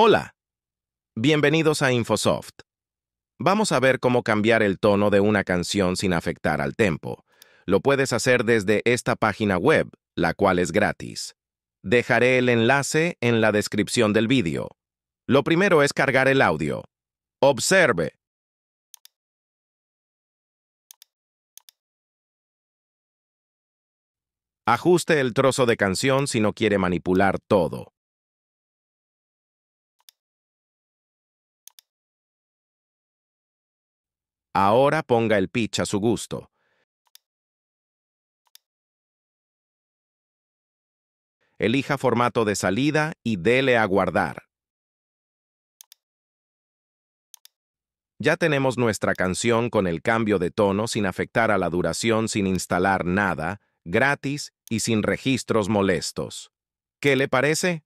Hola. Bienvenidos a Infosoft. Vamos a ver cómo cambiar el tono de una canción sin afectar al tempo. Lo puedes hacer desde esta página web, la cual es gratis. Dejaré el enlace en la descripción del vídeo. Lo primero es cargar el audio. Observe. Ajuste el trozo de canción si no quiere manipular todo. Ahora ponga el pitch a su gusto. Elija formato de salida y dele a guardar. Ya tenemos nuestra canción con el cambio de tono sin afectar a la duración, sin instalar nada, gratis y sin registros molestos. ¿Qué le parece?